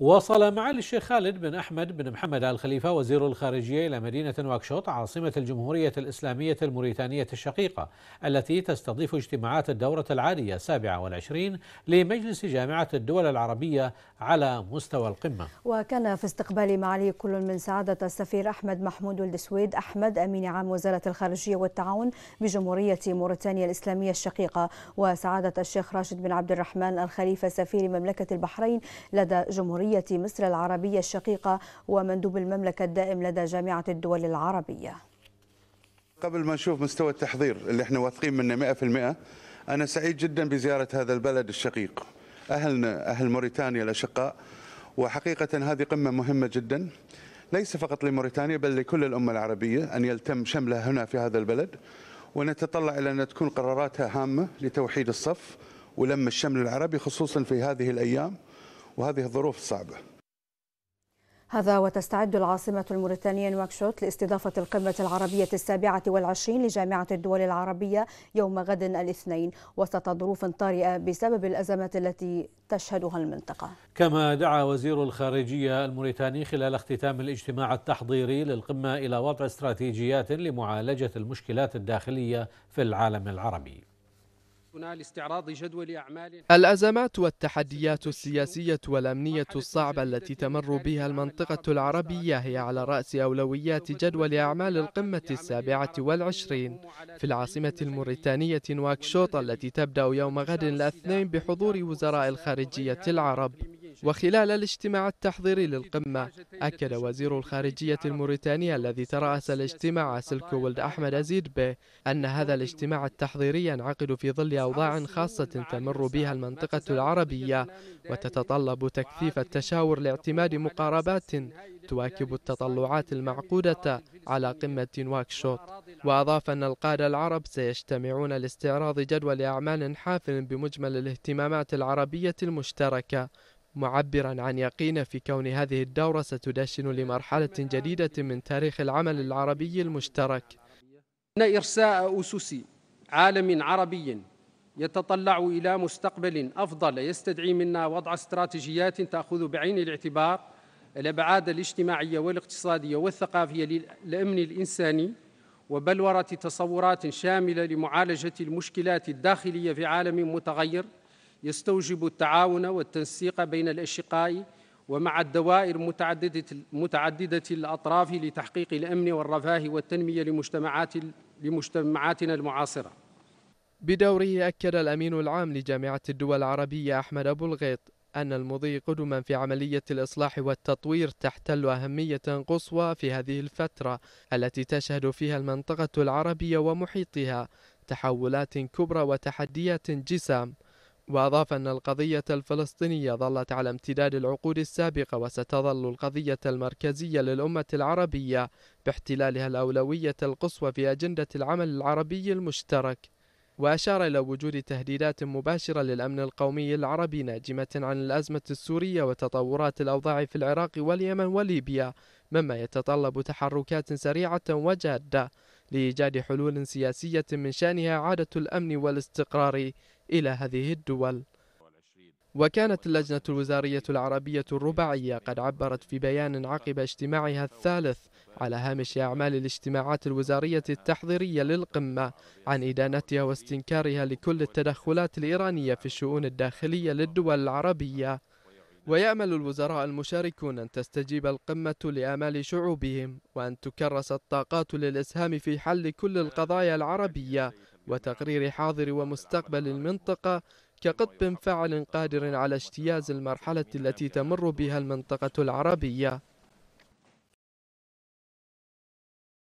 وصل معالي الشيخ خالد بن أحمد بن محمد آل خليفة وزير الخارجية إلى مدينة نواكشوط عاصمة الجمهورية الإسلامية الموريتانية الشقيقة التي تستضيف اجتماعات الدورة العالية السابعة والعشرين لمجلس جامعة الدول العربية على مستوى القمة وكان في استقبال معالي كل من سعادة السفير أحمد محمود الدسويد أحمد أمين عام وزارة الخارجية والتعاون بجمهورية موريتانيا الإسلامية الشقيقة وسعادة الشيخ راشد بن عبد الرحمن الخليفة سفير مملكة البحرين لدى جمهورية جمهورية مصر العربية الشقيقة ومندوب المملكة الدائم لدى جامعة الدول العربية قبل ما نشوف مستوى التحضير اللي احنا واثقين منه 100% أنا سعيد جدا بزيارة هذا البلد الشقيق أهلنا أهل موريتانيا الأشقاء وحقيقة هذه قمة مهمة جدا ليس فقط لموريتانيا بل لكل الأمة العربية أن يلتم شملها هنا في هذا البلد ونتطلع إلى أن تكون قراراتها هامة لتوحيد الصف ولم الشمل العربي خصوصا في هذه الأيام وهذه الظروف صعبة هذا وتستعد العاصمة الموريتانية نواكشوط لاستضافة القمة العربية السابعة والعشرين لجامعة الدول العربية يوم غد الاثنين وسط ظروف طارئة بسبب الأزمات التي تشهدها المنطقة كما دعا وزير الخارجية الموريتاني خلال اختتام الاجتماع التحضيري للقمة إلى وضع استراتيجيات لمعالجة المشكلات الداخلية في العالم العربي الأزمات والتحديات السياسية والأمنية الصعبة التي تمر بها المنطقة العربية هي على رأس أولويات جدول أعمال القمة السابعة والعشرين في العاصمة الموريتانية نواكشوط التي تبدأ يوم غد الاثنين بحضور وزراء الخارجية العرب وخلال الاجتماع التحضيري للقمة أكد وزير الخارجية الموريتاني الذي ترأس الاجتماع ولد أحمد أزيد به أن هذا الاجتماع التحضيري ينعقد في ظل أوضاع خاصة تمر بها المنطقة العربية وتتطلب تكثيف التشاور لاعتماد مقاربات تواكب التطلعات المعقودة على قمة نواكشوط وأضاف أن القادة العرب سيجتمعون لاستعراض جدول أعمال حافل بمجمل الاهتمامات العربية المشتركة معبرا عن يقينه في كون هذه الدورة ستدشن لمرحلة جديدة من تاريخ العمل العربي المشترك إن إرساء أسس عالم عربي يتطلع إلى مستقبل أفضل يستدعي منا وضع استراتيجيات تأخذ بعين الاعتبار الأبعاد الاجتماعية والاقتصادية والثقافية للأمن الإنساني وبلورة تصورات شاملة لمعالجة المشكلات الداخلية في عالم متغير يستوجب التعاون والتنسيق بين الأشقاء ومع الدوائر متعددة, متعددة الأطراف لتحقيق الأمن والرفاه والتنمية لمجتمعات لمجتمعاتنا المعاصرة بدوره أكد الأمين العام لجامعة الدول العربية أحمد أبو الغيط أن المضي قدما في عملية الإصلاح والتطوير تحتل أهمية قصوى في هذه الفترة التي تشهد فيها المنطقة العربية ومحيطها تحولات كبرى وتحديات جسام وأضاف أن القضية الفلسطينية ظلت على امتداد العقود السابقة وستظل القضية المركزية للأمة العربية باحتلالها الأولوية القصوى في أجندة العمل العربي المشترك وأشار إلى وجود تهديدات مباشرة للأمن القومي العربي ناجمة عن الأزمة السورية وتطورات الأوضاع في العراق واليمن وليبيا مما يتطلب تحركات سريعة وجادة لإيجاد حلول سياسية من شأنها عادة الأمن والاستقرار إلى هذه الدول وكانت اللجنة الوزارية العربية الرباعية قد عبرت في بيان عقب اجتماعها الثالث على هامش أعمال الاجتماعات الوزارية التحضيرية للقمة عن إدانتها واستنكارها لكل التدخلات الإيرانية في الشؤون الداخلية للدول العربية ويأمل الوزراء المشاركون أن تستجيب القمة لآمال شعوبهم وأن تكرس الطاقات للإسهام في حل كل القضايا العربية وتقرير حاضر ومستقبل المنطقة كقطب فاعل قادر على اجتياز المرحلة التي تمر بها المنطقة العربية